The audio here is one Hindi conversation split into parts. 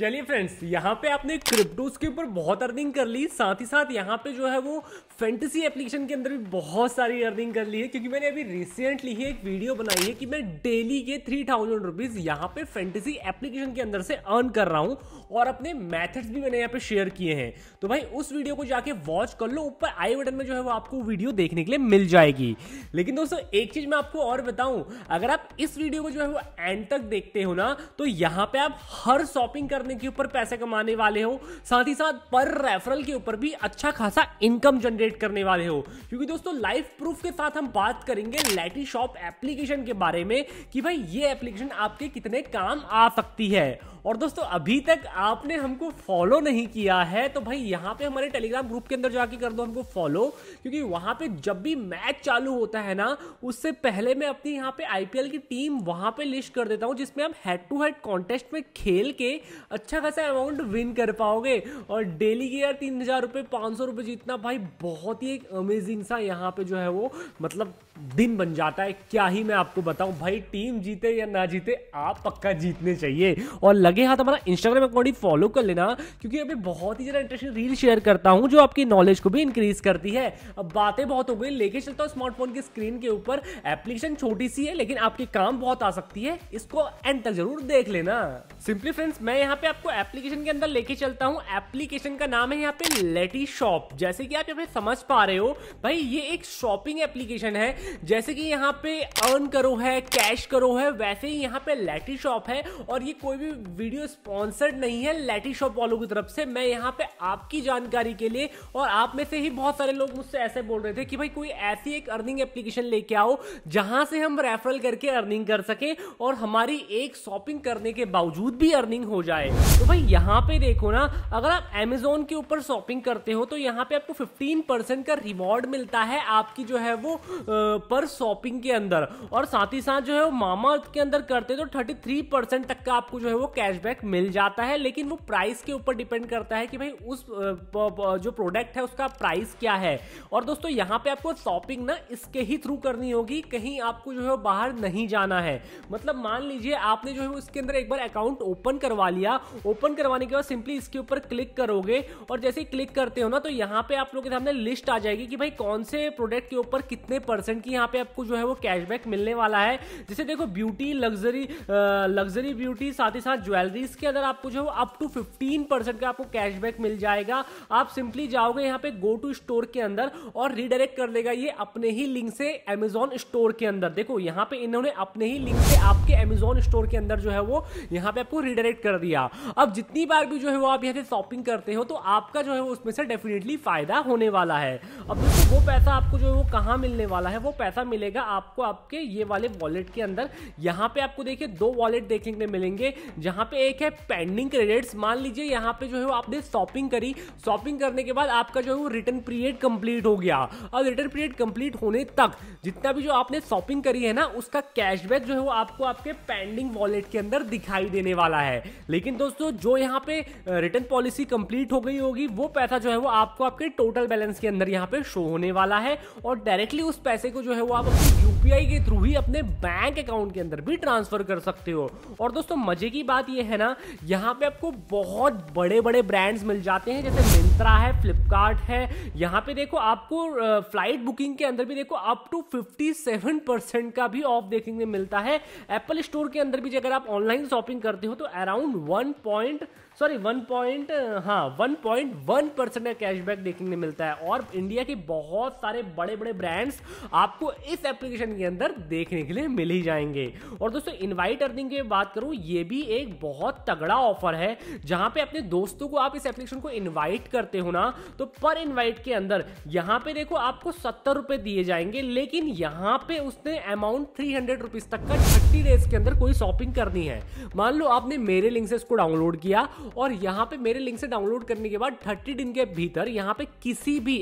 चलिए फ्रेंड्स यहाँ पे आपने क्रिप्टोस के ऊपर बहुत अर्निंग कर ली साथ ही साथ यहाँ पे जो है वो फैंटेसी एप्लीकेशन के अंदर भी बहुत सारी अर्निंग कर ली है क्योंकि मैंने अभी रिसेंटली ही एक वीडियो बनाई है कि मैं डेली के थ्री थाउजेंड रुपीज़ यहाँ पे फैंटेसी एप्लीकेशन के अंदर से अर्न कर रहा हूँ और अपने मैथड्स भी मैंने यहाँ पे शेयर किए हैं तो भाई उस वीडियो को जाके वॉच कर लो ऊपर आई बटन में जो है वो आपको वीडियो देखने के लिए मिल जाएगी लेकिन दोस्तों एक चीज़ मैं आपको और बताऊँ अगर आप इस वीडियो को जो है वो एंड तक देखते हो ना तो यहाँ पे आप हर शॉपिंग करने अपने के ऊपर पैसे कमाने वाले हो साथ ही साथ पर रेफरल के ऊपर भी अच्छा खासा इनकम जनरेट करने वाले हो क्योंकि दोस्तों लाइफ प्रूफ के साथ हम बात करेंगे लाइटी शॉप एप्लीकेशन के बारे में कि भाई ये एप्लीकेशन आपके कितने काम आ सकती है और दोस्तों अभी तक आपने हमको फॉलो नहीं किया है तो भाई यहाँ पे हमारे टेलीग्राम ग्रुप के अंदर जाके कर दो हमको फॉलो क्योंकि वहाँ पे जब भी मैच चालू होता है ना उससे पहले मैं अपनी यहाँ पे आईपीएल की टीम वहाँ पे लिस्ट कर देता हूँ जिसमें आप हेड टू हेड कॉन्टेस्ट में खेल के अच्छा खासा अमाउंट विन कर पाओगे और डेली के यार तीन हज़ार रुपये पाँच सौ रुपये जीतना भाई बहुत ही एक अमेजिंग सा यहाँ पे जो है वो मतलब दिन बन जाता है क्या ही मैं आपको बताऊँ भाई टीम जीते या ना जीते आप पक्का जीतने चाहिए और लगे हाथ हमारा इंस्टाग्राम अकाउंट ही फॉलो कर लेना क्योंकि अभी बहुत ही ज़्यादा इंटरेस्टिंग रील शेयर करता हूँ जो आपकी नॉलेज को भी इंक्रीज करती है अब बातें बहुत हो गई लेके चलता हूँ स्मार्टफोन की स्क्रीन के ऊपर एप्लीकेशन छोटी सी है लेकिन आपके काम बहुत आ सकती है इसको एंड तक जरूर देख लेना सिंपली फ्रेंड्स मैं यहाँ पे आपको एप्लीकेशन के अंदर लेके चलता हूँ एप्लीकेशन का नाम है यहाँ पे लेटी शॉप जैसे कि आप यहाँ पे समझ पा रहे हो भाई ये एक शॉपिंग एप्लीकेशन है जैसे कि यहाँ पे अर्न करो है कैश करो है वैसे ही यहाँ पे लेटी शॉप है और ये कोई भी वीडियो स्पॉन्सर्ड नहीं है लेटी शॉप वालों की तरफ से मैं यहाँ पे आपकी जानकारी के लिए और आप में से ही बहुत सारे लोग मुझसे ऐसे बोल रहे थे कि भाई कोई ऐसी एक अर्निंग एप्लीकेशन लेके आओ जहां से हम रेफरल करके अर्निंग कर सकें और हमारी एक शॉपिंग करने के बावजूद भी अर्निंग हो जाए तो भाई यहाँ पे देखो ना अगर आप एमेजोन के ऊपर शॉपिंग करते हो तो यहाँ पे आपको फिफ्टीन परसेंट का रिवॉर्ड मिलता है आपकी जो है वो पर शॉपिंग के अंदर और साथ ही साथ जो है वो मामा के अंदर करते तो थर्टी थ्री परसेंट तक का आपको जो है वो कैश कैशबैक मिल जाता है लेकिन वो प्राइस के ऊपर डिपेंड करता है कि भाई उस जो प्रोडक्ट है उसका प्राइस क्या है और दोस्तों यहाँ पे आपको शॉपिंग ना इसके ही थ्रू करनी होगी कहीं आपको जो है बाहर नहीं जाना है मतलब मान लीजिए आपने जो है इसके अंदर एक बार अकाउंट ओपन करवा लिया ओपन करवाने के बाद सिंपली इसके ऊपर क्लिक करोगे और जैसे ही क्लिक करते हो ना तो यहाँ पे आप लोग के सामने लिस्ट आ जाएगी कि भाई कौन से प्रोडक्ट के ऊपर कितने परसेंट की यहाँ पे आपको जो है वो कैशबैक मिलने वाला है जैसे देखो ब्यूटी लग्जरी लग्जरी ब्यूटी साथ ही साथ ज्वेलरी ज्वेलरीज के अंदर आपको जो अप टू फिफ्टीन परसेंट का आपको कैशबैक मिल जाएगा आप सिंपली जाओगे यहाँ पे गो टू स्टोर के अंदर और रिडायरेक्ट कर देगा ये अपने ही लिंक से अमेजोन स्टोर के अंदर देखो यहाँ पे इन्होंने अपने ही लिंक से आपके अमेजोन स्टोर के अंदर जो है वो यहाँ पे आपको रिडायरेक्ट कर दिया अब जितनी बार भी जो है वो आप यहाँ से शॉपिंग करते हो तो आपका जो है वो उसमें से डेफिनेटली फायदा होने वाला है अब दोस्तों वो पैसा आपको जो है वो कहाँ मिलने वाला है वो पैसा मिलेगा आपको आपके ये वाले वॉलेट के अंदर यहाँ पे आपको देखिए दो वॉलेट देखने मिलेंगे जहाँ पे एक है पेंडिंग क्रेडिट्स मान लीजिए यहाँ पे जो है आपने शॉपिंग करी शॉपिंग करने के बाद आपका जो है वो रिटर्न पीरियड कंप्लीट हो गया और रिटर्न पीरियड कंप्लीट होने तक जितना भी जो आपने शॉपिंग करी है ना उसका कैशबैक जो है वो आपको आपके पेंडिंग वॉलेट के अंदर दिखाई देने वाला है लेकिन दोस्तों जो यहाँ पे रिटर्न पॉलिसी कंप्लीट हो गई होगी वो पैसा जो है वो आपको आपके टोटल बैलेंस के अंदर यहाँ पे शो होने वाला है और डायरेक्टली उस पैसे को जो है वो आप यूपीआई के थ्रू ही अपने बैंक अकाउंट के अंदर भी ट्रांसफर कर सकते हो और दोस्तों मजे की बात यह ये है ना यहाँ पे आपको बहुत बड़े बड़े ब्रांड्स मिल जाते हैं जैसे मिंत्रा है फ्लिपकार्ट है यहाँ पे देखो आपको फ्लाइट बुकिंग के अंदर भी देखो अप टू सेवन परसेंट का भी ऑफ देखने मिलता है एप्पल स्टोर के अंदर भी अगर आप ऑनलाइन शॉपिंग करते हो तो around one point sorry one point हाँ वन पॉइंट वन परसेंट का कैशबैक देखने मिलता है और इंडिया के बहुत सारे बड़े बड़े ब्रांड्स आपको इस एप्लीकेशन के अंदर देखने के लिए मिल ही जाएंगे और दोस्तों इनवाइट अर्निंग की बात करूँ ये भी एक बहुत तगड़ा ऑफर है जहाँ पे अपने दोस्तों को आप इस एप्लीकेशन को इन्वाइट करते हो ना तो पर इन्वाइट के अंदर यहाँ पे देखो आपको सत्तर रुपए दिए जाएंगे लेकिन यहाँ पे उसने अमाउंट थ्री हंड्रेड रुपीज तक का थर्टी डेज के अंदर कोई शॉपिंग करनी है मान लो आपने मेरे लिंक से इसको डाउनलोड किया और यहाँ पे मेरे लिंक से डाउनलोड करने के बाद थर्टी दिन के भीतर यहाँ पे किसी भी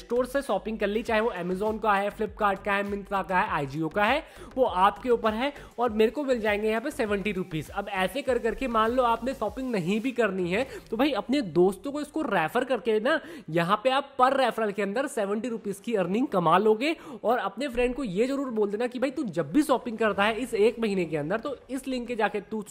स्टोर से शॉपिंग कर ली चाहे वो अमेजोन का है फ्लिपकार्ट का है मिंत्रा का है आई का है वो आपके ऊपर है और मेरे को मिल जाएंगे यहाँ पे सेवेंटी रुपीज़ अब ऐसे कर करके मान लो आपने शॉपिंग नहीं भी करनी है तो भाई अपने दोस्तों को इसको रेफर करके ना यहाँ पे आप पर रेफरल के अंदर सेवेंटी रुपीज़ की अर्निंग कमा लोगे और अपने फ्रेंड को ये जरूर बोल देना कि भाई तू जब भी शॉपिंग करता है इस एक महीने के अंदर तो इस लिंक के जाके तू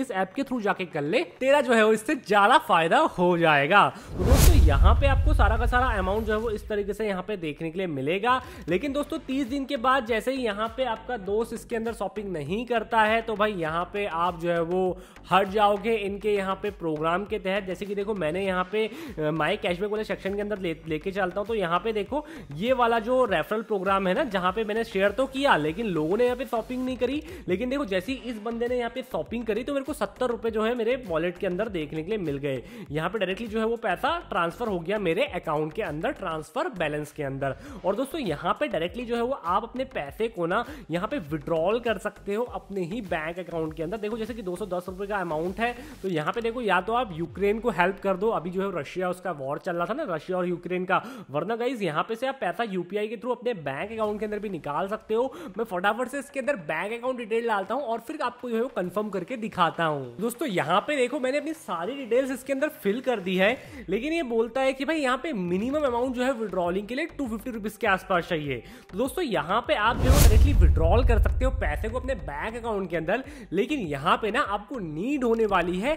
इस ऐप के थ्रू जाके कर ले तेरा जो है वो इससे ज़्यादा फ़ायदा हो जाएगा तो दोस्तों यहाँ पे आपको सारा का सारा अमाउंट जो है वो इस तरीके से यहाँ पे देखने के लिए मिलेगा लेकिन दोस्तों तीस दिन के बाद जैसे ही यहाँ पे आपका दोस्त इसके अंदर शॉपिंग नहीं करता है तो भाई यहाँ पे आप जो है वो हट जाओगे इनके यहाँ पे प्रोग्राम के तहत जैसे कि देखो मैंने यहाँ पे माई कैशबैक वाले सेक्शन के अंदर ले, लेके चलता हूँ तो यहाँ पे देखो ये वाला जो रेफरल प्रोग्राम है ना जहाँ पे मैंने शेयर तो किया लेकिन लोगों ने यहाँ पे शॉपिंग नहीं करी लेकिन देखो जैसे ही इस बंदे ने यहाँ पे शॉपिंग करी तो मेरे को सत्तर रुपये जो है मेरे वॉलेट के अंदर देखने के लिए मिल गए यहां पे डायरेक्टली जो है वो पैसा ट्रांसफर हो गया मेरे अकाउंट के अंदर ट्रांसफर बैलेंस के अंदर और दोस्तों यहां पे डायरेक्टली जो है वो आप अपने पैसे को ना यहां पे विड्रॉल कर सकते हो अपने ही बैंक अकाउंट के अंदर देखो जैसे कि दो रुपए का अमाउंट है तो यहां पे देखो या तो आप यूक्रेन को हेल्प कर दो अभी जो है रशिया उसका वॉर चल रहा था ना रशिया और यूक्रेन का वरना गाइज यहां पे से आप पैसा यूपीआई के थ्रू अपने बैंक अकाउंट के अंदर भी निकाल सकते हो मैं फटाफट से इसके अंदर बैंक अकाउंट डिटेल डालता हूं और फिर आपको जो है वो कंफर्म करके दिखाता हूं दोस्तों यहां पे देखो मैंने अपनी सारी डिटेल्स इसके अंदर फिल कर दी है लेकिन ये बोलता है कि भाई यहाँ पे मिनिमम अमाउंट जो है विड्रॉलिंग के लिए टू फिफ्टी रुपीज के आसपास चाहिए तो दोस्तों यहाँ पे आप जो है डायरेक्टली विड्रॉल कर सकते हो पैसे को अपने बैंक अकाउंट के अंदर लेकिन यहाँ पे ना आपको नीड होने वाली है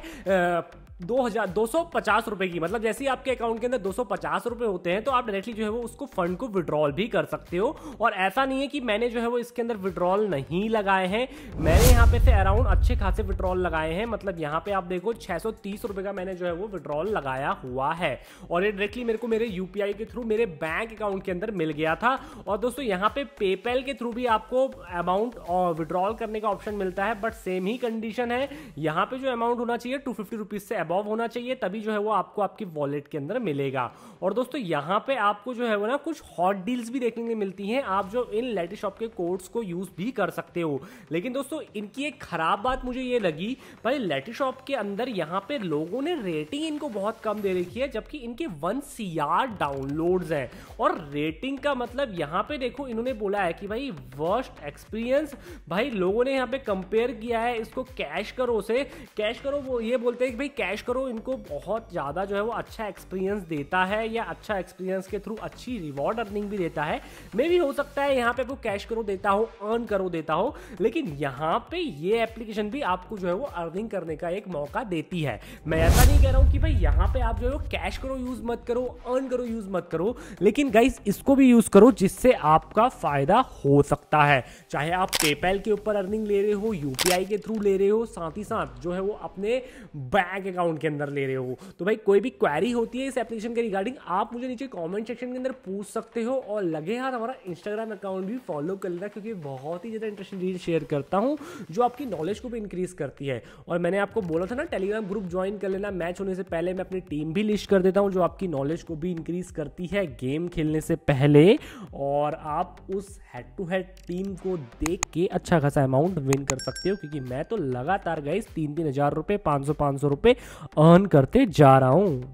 दो हज़ार दो सौ पचास रुपए की मतलब जैसे ही आपके अकाउंट के अंदर दो सौ पचास रुपए होते हैं तो आप डायरेक्टली जो है वो उसको फंड को विड्रॉल भी कर सकते हो और ऐसा नहीं है कि मैंने जो है वो इसके अंदर विड्रॉल नहीं लगाए हैं मैंने यहाँ पे से अराउंड अच्छे खासे विड्रॉल लगाए हैं मतलब यहाँ पे आप देखो छह सौ तीस रुपए का मैंने जो है वो विड्रॉल लगाया हुआ है और ये डायरेक्टली मेरे को मेरे यूपीआई के थ्रू मेरे बैंक अकाउंट के अंदर मिल गया था और दोस्तों यहाँ पे पेपैल के थ्रू भी आपको अमाउंट विड्रॉल करने का ऑप्शन मिलता है बट सेम ही कंडीशन है यहाँ पे जो अमाउंट होना चाहिए टू फिफ्टी से अबव होना चाहिए तभी जो है वो आपको आपकी वॉलेट के अंदर मिलेगा और दोस्तों यहाँ पे आपको जो है वो ना कुछ हॉट डील्स भी देखने को मिलती हैं आप जो इन लेटे शॉप के कोड्स को यूज़ भी कर सकते हो लेकिन दोस्तों इनकी एक ख़राब बात मुझे ये लगी भाई लेटे शॉप के अंदर यहाँ पे लोगों ने रेटिंग इनको बहुत कम दे रखी है जबकि इनके वन सी डाउनलोड्स हैं और रेटिंग का मतलब यहाँ पे देखो इन्होंने बोला है कि भाई वर्स्ट एक्सपीरियंस भाई लोगों ने यहाँ पे कंपेयर किया है इसको कैश करो से कैश करो वो ये बोलते हैं कि भाई कैश करो इनको बहुत ज़्यादा जो है वो अच्छा एक्सपीरियंस देता है या अच्छा एक्सपीरियंस के थ्रू अच्छी रिवॉर्ड अर्निंग भी देता है मे भी हो सकता है यहाँ पे आपको कैश करो देता हो अर्न करो देता हो लेकिन यहाँ पे ये एप्लीकेशन भी आपको जो है वो अर्निंग करने का एक मौका देती है मैं ऐसा नहीं कह रहा हूँ कि भाई यहाँ पे आप जो है कैश करो यूज़ मत करो अर्न करो यूज़ मत करो लेकिन गाइस इसको भी यूज़ करो जिससे आपका फ़ायदा हो सकता है चाहे आप पेपैल के ऊपर अर्निंग ले रहे हो यूपीआई के थ्रू ले रहे हो साथ ही साथ जो है वो अपने बैंक अकाउंट अकाउंट के अंदर ले रहे हो तो भाई कोई भी क्वेरी होती है इस एप्लीकेशन के रिगार्डिंग आप मुझे नीचे कॉमेंट सेक्शन के अंदर पूछ सकते हो और लगे हाथ हमारा इंस्टाग्राम अकाउंट भी फॉलो कर लेना क्योंकि बहुत ही ज़्यादा इंटरेस्टिंग चीज शेयर करता हूँ जो आपकी नॉलेज को भी इंक्रीज़ करती है और मैंने आपको बोला था ना टेलीग्राम ग्रुप ज्वाइन कर लेना मैच होने से पहले मैं अपनी टीम भी लिस्ट कर देता हूँ जो आपकी नॉलेज को भी इंक्रीज़ करती है गेम खेलने से पहले और आप उस हेड टू हेड टीम को देख के अच्छा खासा अमाउंट विन कर सकते हो क्योंकि मैं तो लगातार गई तीन तीन हज़ार रुपए पांच सौ पांच सौ रुपए अर्न करते जा रहा हूँ